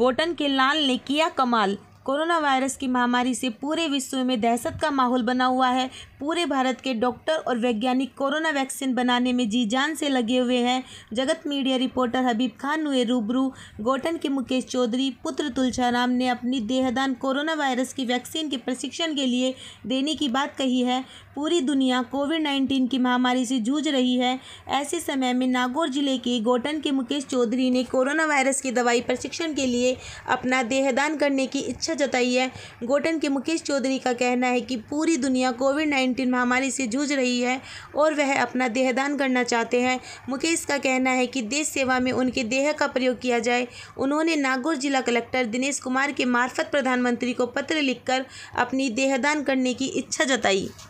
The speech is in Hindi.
बोटन के लाल ने किया कमाल कोरोना वायरस की महामारी से पूरे विश्व में दहशत का माहौल बना हुआ है पूरे भारत के डॉक्टर और वैज्ञानिक कोरोना वैक्सीन बनाने में जी जान से लगे हुए हैं जगत मीडिया रिपोर्टर हबीब खान हुए रूबरू गोटन के मुकेश चौधरी पुत्र तुलसाराम ने अपनी देहदान कोरोना वायरस की वैक्सीन के प्रशिक्षण के लिए देने की बात कही है पूरी दुनिया कोविड नाइन्टीन की महामारी से जूझ रही है ऐसे समय में नागौर जिले के गोटन के मुकेश चौधरी ने कोरोना वायरस की दवाई प्रशिक्षण के लिए अपना देहदान करने की इच्छा जताई है गोटन के मुकेश चौधरी का कहना है कि पूरी दुनिया कोविड नाइन्टीन महामारी से जूझ रही है और वह अपना देहदान करना चाहते हैं मुकेश का कहना है कि देश सेवा में उनके देह का प्रयोग किया जाए उन्होंने नागौर जिला कलेक्टर दिनेश कुमार के मार्फत प्रधानमंत्री को पत्र लिखकर अपनी देहदान करने की इच्छा जताई